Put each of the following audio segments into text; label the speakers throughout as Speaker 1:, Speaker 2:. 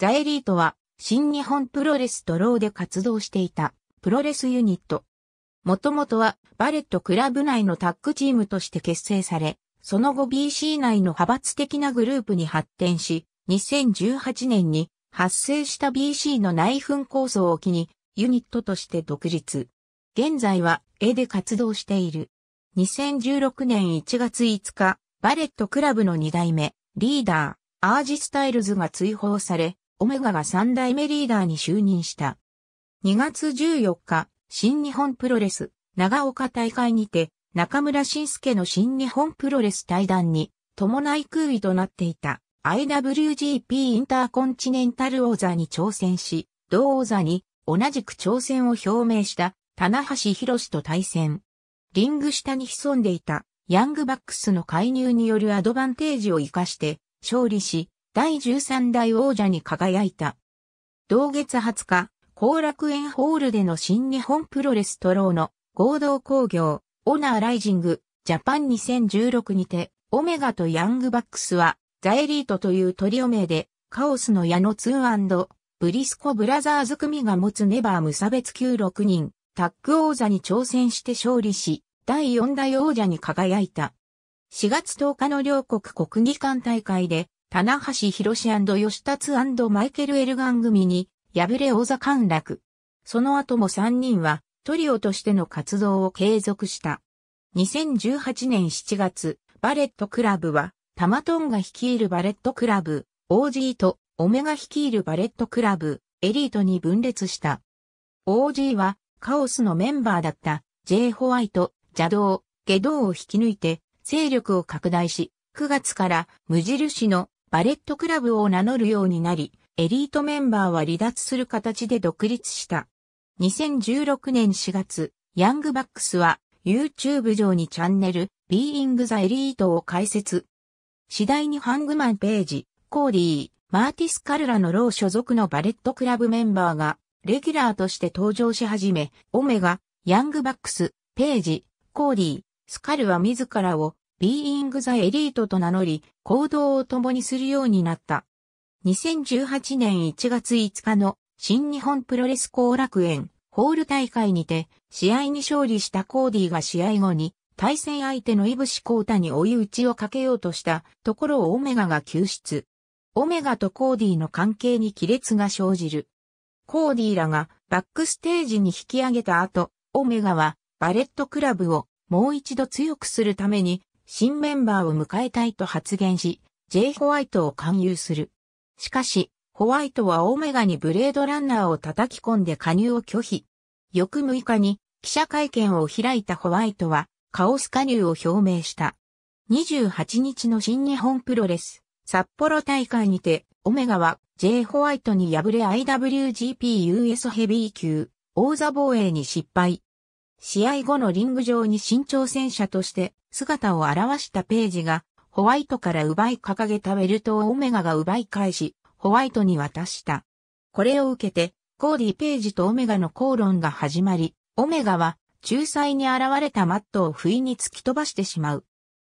Speaker 1: ザ・エリートは、新日本プロレスドローで活動していた、プロレスユニット。もともとは、バレットクラブ内のタッグチームとして結成され、その後 BC 内の派閥的なグループに発展し、2018年に発生した BC の内紛構想を機に、ユニットとして独立。現在は、絵で活動している。2016年1月5日、バレットクラブの2代目、リーダー、アージスタイルズが追放され、オメガが三代目リーダーに就任した。2月14日、新日本プロレス、長岡大会にて、中村晋介の新日本プロレス対談に、伴い空位となっていた IWGP インターコンチネンタル王座に挑戦し、同王座に同じく挑戦を表明した棚橋博と対戦。リング下に潜んでいたヤングバックスの介入によるアドバンテージを活かして勝利し、第13代王者に輝いた。同月20日、後楽園ホールでの新日本プロレストローの合同工業、オナーライジング、ジャパン2016にて、オメガとヤングバックスは、ザエリートというトリオ名で、カオスの矢野2ブリスコブラザーズ組が持つネバー無差別級6人、タッグ王座に挑戦して勝利し、第4代王者に輝いた。4月10日の両国国技館大会で、棚橋博士吉達マイケル・エルガン組に敗れ王座陥落。その後も3人はトリオとしての活動を継続した。2018年7月、バレットクラブは、タマトンが率いるバレットクラブ、OG とオメガ率いるバレットクラブ、エリートに分裂した。OG はカオスのメンバーだった J ホワイト、邪道、下道を引き抜いて勢力を拡大し、9月から無印のバレットクラブを名乗るようになり、エリートメンバーは離脱する形で独立した。2016年4月、ヤングバックスは YouTube 上にチャンネル Being the Elite を開設。次第にハングマンページ、コーディー、マーティス・カルラのロー所属のバレットクラブメンバーがレギュラーとして登場し始め、オメガ、ヤングバックス、ページ、コーディー、スカルは自らを Being the Elite と名乗り、行動を共にするようになった。2018年1月5日の新日本プロレス後楽園ホール大会にて試合に勝利したコーディが試合後に対戦相手のイブシコータに追い打ちをかけようとしたところをオメガが救出。オメガとコーディの関係に亀裂が生じる。コーディらがバックステージに引き上げた後、オメガはバレットクラブをもう一度強くするために新メンバーを迎えたいと発言し、J ホワイトを勧誘する。しかし、ホワイトはオメガにブレードランナーを叩き込んで加入を拒否。翌6日に記者会見を開いたホワイトはカオス加入を表明した。28日の新日本プロレス札幌大会にてオメガは J ホワイトに敗れ IWGP US ヘビー級王座防衛に失敗。試合後のリング上に新挑戦者として姿を表したページが、ホワイトから奪い掲げたベルトをオメガが奪い返し、ホワイトに渡した。これを受けて、コーディページとオメガの口論が始まり、オメガは、仲裁に現れたマットを不意に突き飛ばしてしまう。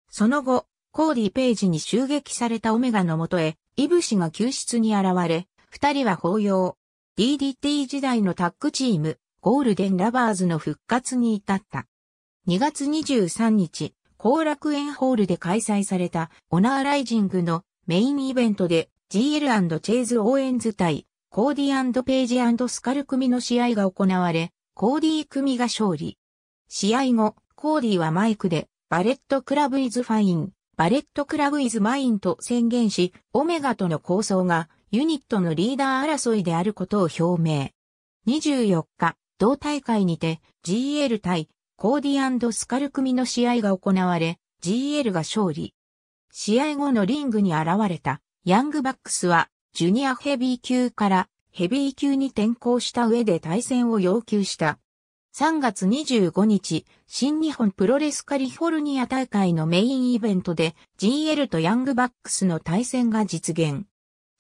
Speaker 1: その後、コーディページに襲撃されたオメガのもとへ、イブシが救出に現れ、二人は抱擁。DDT 時代のタッグチーム、ゴールデンラバーズの復活に至った。2月23日、後楽園ホールで開催されたオナーライジングのメインイベントで GL&Chase 応援図対コーディページスカル組の試合が行われ、コーディ組が勝利。試合後、コーディはマイクでバレットクラブイズファイン、バレットクラブイズマインと宣言し、オメガとの構想がユニットのリーダー争いであることを表明。24日、同大会にて GL 対コーディスカル組の試合が行われ、GL が勝利。試合後のリングに現れたヤングバックスはジュニアヘビー級からヘビー級に転向した上で対戦を要求した。3月25日、新日本プロレスカリフォルニア大会のメインイベントで GL とヤングバックスの対戦が実現。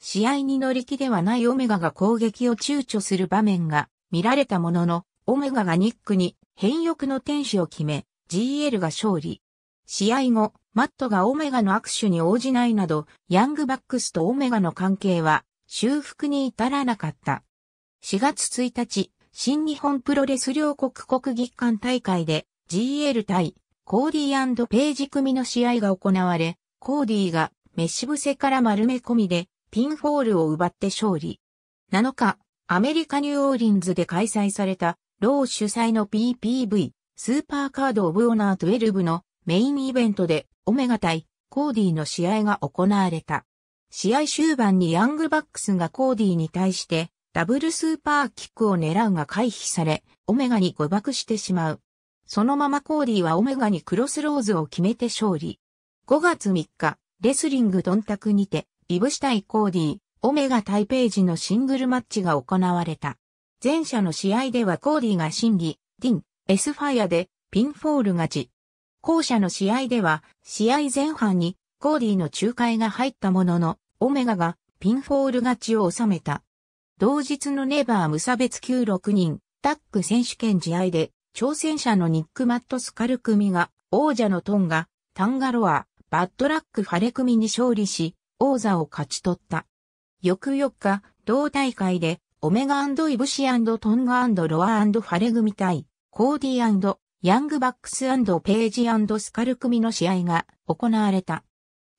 Speaker 1: 試合に乗り気ではないオメガが攻撃を躊躇する場面が見られたものの、オメガがニックに変翼の天使を決め、GL が勝利。試合後、マットがオメガの握手に応じないなど、ヤングバックスとオメガの関係は修復に至らなかった。4月1日、新日本プロレス両国国技館大会で GL 対コーディページ組の試合が行われ、コーディがメッシブセから丸め込みでピンフォールを奪って勝利。7日、アメリカ・ニューオーリンズで開催されたロー主催の PPV、スーパーカードオブオナー12のメインイベントで、オメガ対コーディの試合が行われた。試合終盤にヤングバックスがコーディに対して、ダブルスーパーキックを狙うが回避され、オメガに誤爆してしまう。そのままコーディはオメガにクロスローズを決めて勝利。5月3日、レスリングドンタクにて、イブシ対コーディ、オメガ対ページのシングルマッチが行われた。前者の試合ではコーディが審議、ディン、エスファイアでピンフォール勝ち。後者の試合では、試合前半にコーディの仲介が入ったものの、オメガがピンフォール勝ちを収めた。同日のネバー無差別級6人、タッグ選手権試合で、挑戦者のニック・マット・スカル組が、王者のトンガ、タンガロア、バッドラック・ファレ組に勝利し、王座を勝ち取った。翌4日、同大会で、オメガイブシトンガロアファレ組対、コーディヤングバックスページスカル組の試合が行われた。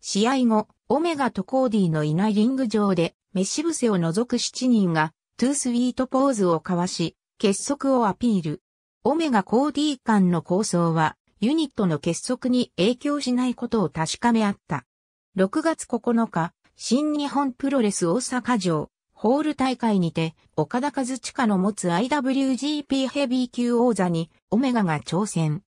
Speaker 1: 試合後、オメガとコーディのいないリング上で、メッシブセを除く7人が、トゥースイートポーズを交わし、結束をアピール。オメガコーディ間の構想は、ユニットの結束に影響しないことを確かめ合った。6月9日、新日本プロレス大阪城、ホール大会にて、岡田和親の持つ IWGP ヘビー級王座に、オメガが挑戦。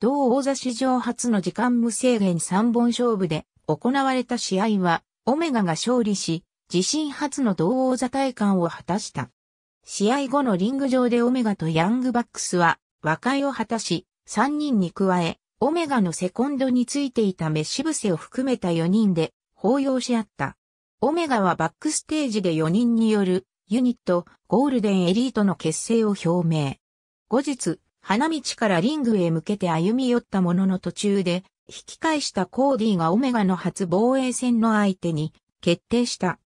Speaker 1: 同王座史上初の時間無制限3本勝負で行われた試合は、オメガが勝利し、自身初の同王座体感を果たした。試合後のリング上でオメガとヤングバックスは和解を果たし、3人に加え、オメガのセコンドについていたメッシブセを含めた4人で抱擁し合った。オメガはバックステージで4人によるユニットゴールデンエリートの結成を表明。後日、花道からリングへ向けて歩み寄ったものの途中で、引き返したコーディがオメガの初防衛戦の相手に決定した。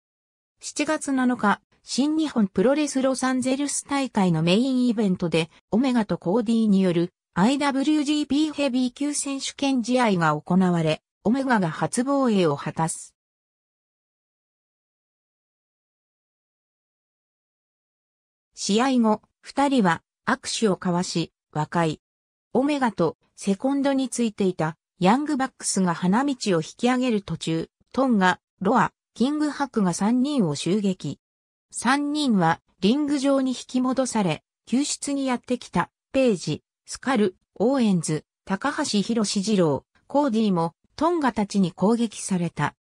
Speaker 1: 7月7日、新日本プロレスロサンゼルス大会のメインイベントで、オメガとコーディによる IWGP ヘビー級選手権試合が行われ、オメガが初防衛を果たす。試合後、二人は握手を交わし、和解。オメガとセコンドについていたヤングバックスが花道を引き上げる途中、トンガ、ロア、キングハクが三人を襲撃。三人はリング上に引き戻され、救出にやってきたページ、スカル、オーエンズ、高橋博士二郎、コーディもトンガたちに攻撃された。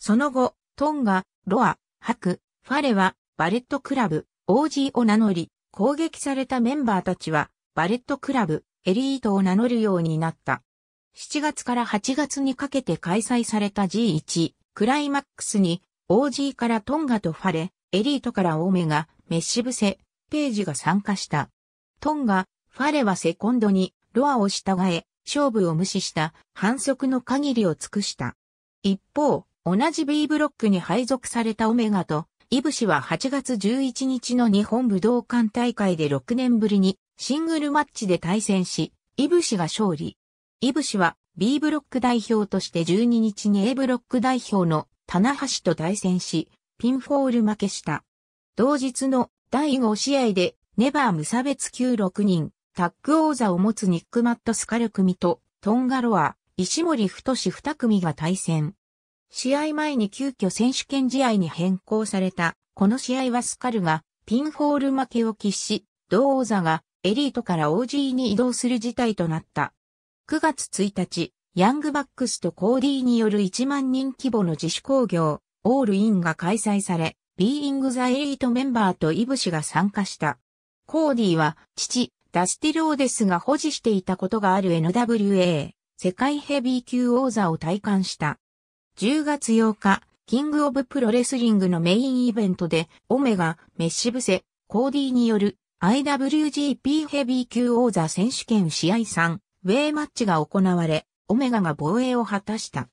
Speaker 1: その後、トンガ、ロア、ハク、ファレはバレットクラブ、OG を名乗り、攻撃されたメンバーたちは、バレットクラブ、エリートを名乗るようになった。7月から8月にかけて開催された G1、クライマックスに、OG からトンガとファレ、エリートからオメガ、メッシブセ、ページが参加した。トンガ、ファレはセコンドに、ロアを従え、勝負を無視した反則の限りを尽くした。一方、同じ B ブロックに配属されたオメガとイブシは8月11日の日本武道館大会で6年ぶりにシングルマッチで対戦し、イブシが勝利。イブシは B ブロック代表として12日に A ブロック代表の棚橋と対戦し、ピンフォール負けした。同日の第5試合でネバー無差別級6人、タッグ王座を持つニックマットスカル組とトンガロア、石森太志2組が対戦。試合前に急遽選手権試合に変更された。この試合はスカルがピンホール負けを喫し、同王座がエリートから OG に移動する事態となった。9月1日、ヤングバックスとコーディーによる1万人規模の自主工業、オールインが開催され、ビーイングザエリートメンバーとイブシが参加した。コーディーは父、ダスティローデスが保持していたことがある NWA、世界ヘビー級王座を体感した。10月8日、キングオブプロレスリングのメインイベントで、オメガ、メッシブセ、コーディによる IWGP ヘビー級王座選手権試合3、ウェイマッチが行われ、オメガが防衛を果たした。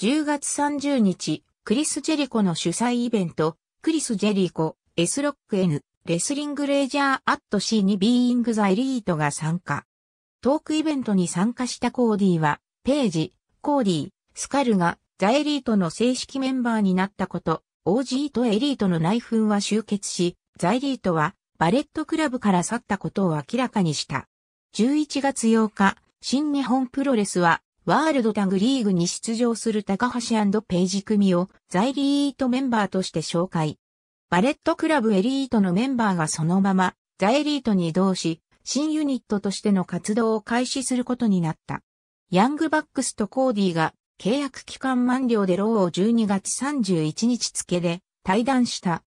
Speaker 1: 10月30日、クリス・ジェリコの主催イベント、クリス・ジェリコ、S ロック N、レスリング・レイジャー・アット C にビーイング・ザ・エリートが参加。トークイベントに参加したコーディは、ページ、コーディ、スカルが、ザ・エリートの正式メンバーになったこと、OG とエリートの内紛は終結し、ザ・エリートはバレットクラブから去ったことを明らかにした。11月8日、新日本プロレスは、ワールドタグリーグに出場する高橋ペイジ組をザ・エリートメンバーとして紹介。バレットクラブエリートのメンバーがそのまま、ザ・エリートに移動し、新ユニットとしての活動を開始することになった。ヤングバックスとコーディが契約期間満了でローを12月31日付で退団した。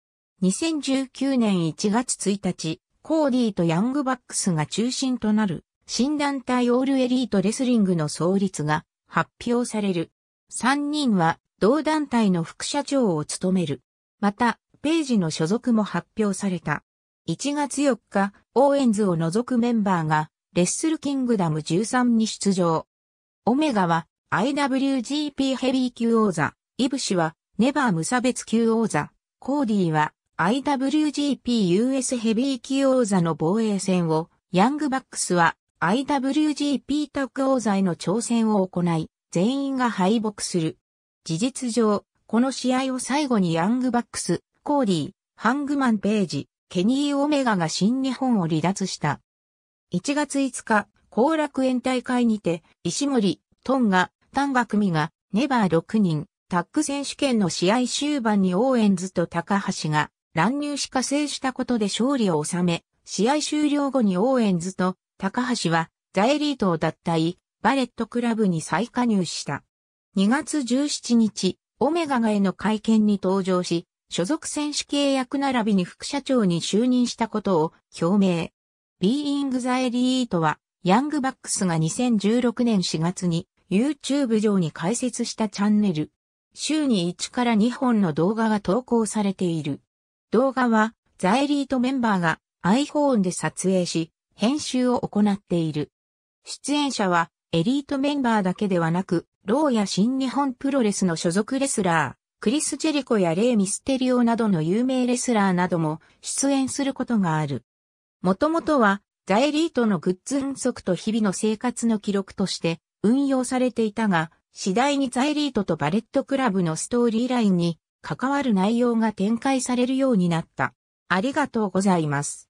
Speaker 1: 2019年1月1日、コーディーとヤングバックスが中心となる新団体オールエリートレスリングの創立が発表される。3人は同団体の副社長を務める。また、ページの所属も発表された。1月4日、オーエンズを除くメンバーがレッスルキングダム13に出場。オメガは IWGP ヘビー級王座、イブシは、ネバー無差別級王座、コーディは、IWGP US ヘビー級王座の防衛戦を、ヤングバックスは、IWGP タッグ王座への挑戦を行い、全員が敗北する。事実上、この試合を最後にヤングバックス、コーディ、ハングマンページ、ケニー・オメガが新日本を離脱した。1月5日、後楽園大会にて、石森、トンが、丹学組が、ネバー6人、タック選手権の試合終盤にオーエンズと高橋が乱入し加勢したことで勝利を収め、試合終了後にオーエンズと高橋はザエリートを脱退、バレットクラブに再加入した。2月17日、オメガガへの会見に登場し、所属選手契約並びに副社長に就任したことを表明。ビーイングザエリートは、ヤングバックスが2016年4月に YouTube 上に開設したチャンネル。週に1から2本の動画が投稿されている。動画は、ザエリートメンバーが iPhone で撮影し、編集を行っている。出演者は、エリートメンバーだけではなく、ローや新日本プロレスの所属レスラー、クリス・ジェリコやレイ・ミステリオなどの有名レスラーなども出演することがある。もともとは、ザエリートのグッズ運足と日々の生活の記録として、運用されていたが、次第にザエリートとバレットクラブのストーリーラインに関わる内容が展開されるようになった。ありがとうございます。